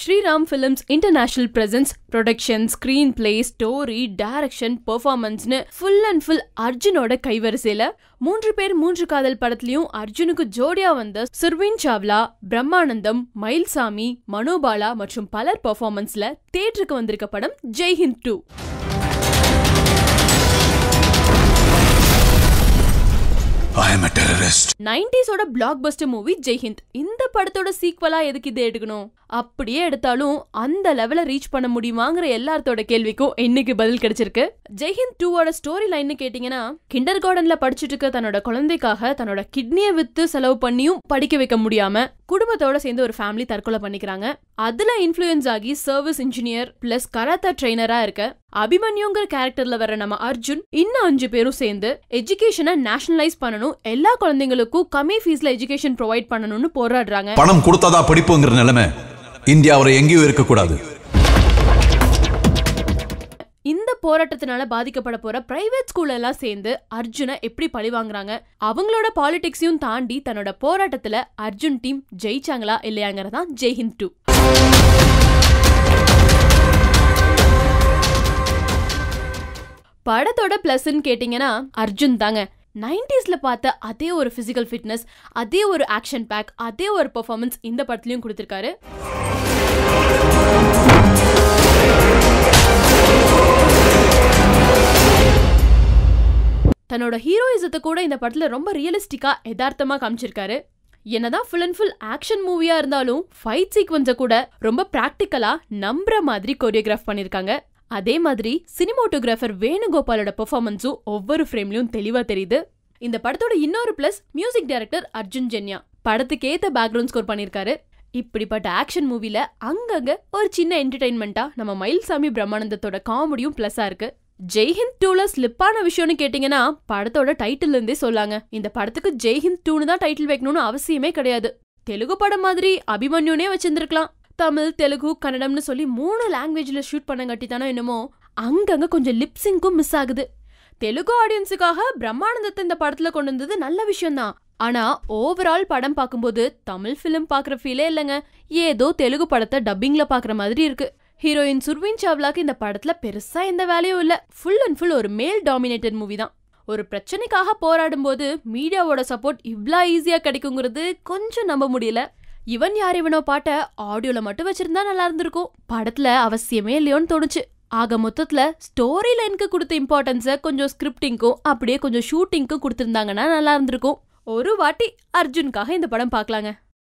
Sriram films international presents production screenplay story direction பெர்ஃபார்மன்ஸ்னு full and full அர்ஜுனோட கைவரிசையில் மூன்று பேர் மூன்று காதல் படத்துலையும் அர்ஜுனுக்கு ஜோடியா வந்த சுர்வின் சாவ்லா பிரம்மானந்தம் மயில்சாமி மனோபாலா மற்றும் பலர் பெர்ஃபார்மன்ஸில் தேட்டருக்கு வந்திருக்க படம் ஜெய்ஹிந்த் டூ டெரரிஸ்ட் நைன்டிஸோட பிளாக் பஸ்டர் மூவி ஜெய்ஹிந்த் இந்த படத்தோட சீக்வலா எதுக்கு இதை எடுக்கணும் அப்படியே எடுத்தாலும் அந்த லெவலை ரீச் பண்ண முடியுமாங்கிற எல்லாத்தோட கேள்விக்கும் இன்னைக்கு பதில் கிடைச்சிருக்கு ஜெய்ஹிந்த் டூவோட ஸ்டோரி லைன் கேட்டீங்கன்னா கிண்டர் கார்டன்ல படிச்சுட்டு இருக்க தன்னோட குழந்தைக்காக தன்னோட கிட்னியை வித்து செலவு பண்ணியும் படிக்க வைக்க முடியாம குடும்பத்தோட சேர்ந்து ஒரு ஃபேமிலி தற்கொலை பண்ணிக்கிறாங்க அதுல இன்ஃபுளுயன்ஸ் ஆகி சர்வீஸ் இன்ஜினியர் பிளஸ் கராத்தா ட்ரெயினரா இருக்க அபிமன்யுங்கிற கேரக்டர்ல வர நம்ம அர்ஜுன் இன்னும் அஞ்சு பேரும் சேர்ந்து எஜுகேஷனை நேஷனலைஸ் பண்ணணும் எல்லா குழந்தைங்களுக்கும் கம்மி ஃபீஸ்ல எஜுகேஷன் ப்ரொவைட் பண்ணணும்னு போராடுறாங்க பணம் கொடுத்தாதா படிப்புங்கிற நிலைமை இந்தியா எங்கேயும் இருக்கக்கூடாது போராட்டத்தினால பாதிக்கப்பட போற பிரைவேட் ஸ்கூல் எல்லாம் சேர்ந்து அர்ஜுனை எப்படி பழி வாங்குறாங்க அவங்களோட பாலிடிக்ஸையும் தாண்டி தன்னோட போராட்டத்துல அர்ஜுன் டீம் ஜெயிச்சாங்களா இல்லையாங்கிறதா ஜெய்ஹிந்த் டூ படத்தோட பிளஸ்ன்னு கேட்டிங்கன்னா அர்ஜுன் தாங்க நைன்டிஸில் பார்த்த அதே ஒரு ஃபிசிக்கல் ஃபிட்னஸ் அதே ஒரு ஆக்ஷன் பேக் அதே ஒரு பர்ஃபார்மன்ஸ் இந்த படத்துலையும் கொடுத்துருக்காரு தன்னோட ஹீரோயிசத்தை கூட இந்த படத்தில் ரொம்ப ரியலிஸ்டிக்காக யதார்த்தமாக காமிச்சிருக்காரு என்னதான் ஃபுல் அண்ட் ஃபுல் ஆக்ஷன் மூவியா இருந்தாலும் ஃபைட் சீக்வன்ஸை கூட ரொம்ப ப்ராக்டிக்கலா நம்புற மாதிரி கொரியோகிராஃப் பண்ணியிருக்காங்க அதே மாதிரி சினிமோட்டோகிராஃபர் வேணுகோபாலோட பெர்ஃபார்மன்ஸும் ஒவ்வொரு ஃப்ரேம்லையும் தெளிவாக தெரியுது இந்த படத்தோட இன்னொரு plus music director Arjun Janya படத்துக்கு ஏற்ற பேக்ரவுண்ட் ஸ்கோர் பண்ணியிருக்காரு இப்படிப்பட்ட ஆக்ஷன் மூவில அங்கங்க ஒரு சின்ன என்டர்டெயின்மெண்ட்டாக நம்ம மயில்சாமி பிரம்மானந்தத்தோட காமெடியும் ப்ளஸ்ஸாக இருக்கு ஜெய்ஹிந்த் டூல ஸ்லிப்பான விஷயம்னு கேட்டீங்கன்னா படத்தோட டைட்டில் இருந்தே சொல்லாங்க இந்த படத்துக்கு ஜெய்ஹிந்த் டூனு தான் டைட்டில் வைக்கணும்னு அவசியமே கிடையாது தெலுங்கு படம் மாதிரி அபிமன்யுனே வச்சிருந்திருக்கலாம் தமிழ் தெலுங்கு கன்னடம்னு சொல்லி மூணு லாங்குவேஜ்ல ஷூட் பண்ணங்காட்டி தானே என்னமோ அங்கங்க கொஞ்சம் லிப்ஸிங்கும் மிஸ் ஆகுது தெலுங்கு ஆடியன்ஸுக்காக பிரம்மானந்தத்தை இந்த படத்துல கொண்டு வந்தது நல்ல விஷயம்தான் ஆனா ஓவரால் படம் பார்க்கும்போது தமிழ் ஃபிலிம் பாக்குற ஃபீலே இல்லைங்க ஏதோ தெலுங்கு படத்தை டப்பிங்ல பாக்குற மாதிரி இருக்கு ஹீரோயின் சுர்வின் சாவ்லாக்கு இந்த படத்துல பெருசா எந்த வேலையும் இல்ல ஃபுல் அண்ட் ஃபுல் ஒரு மேல் டாமினேட்டட் மூவி தான் ஒரு பிரச்சனைக்காக போராடும் போது மீடியாவோட சப்போர்ட் இவ்வளோ ஈஸியாக கிடைக்குங்கிறது கொஞ்சம் நம்ப முடியல இவன் யார் இவனோ பாட்டை ஆடியோவில் மட்டும் வச்சிருந்தா நல்லா இருந்திருக்கும் படத்தில் அவசியமே இல்லையோன்னு தோணுச்சு ஆக மொத்தத்தில் ஸ்டோரி லைனுக்கு கொடுத்த இம்பார்ட்டன்ஸை கொஞ்சம் ஸ்கிரிப்டிங்க்கும் அப்படியே கொஞ்சம் ஷூட்டிங்க்கும் கொடுத்துருந்தாங்கன்னா நல்லா இருந்திருக்கும் ஒரு வாட்டி அர்ஜுனுக்காக இந்த படம் பார்க்கலாங்க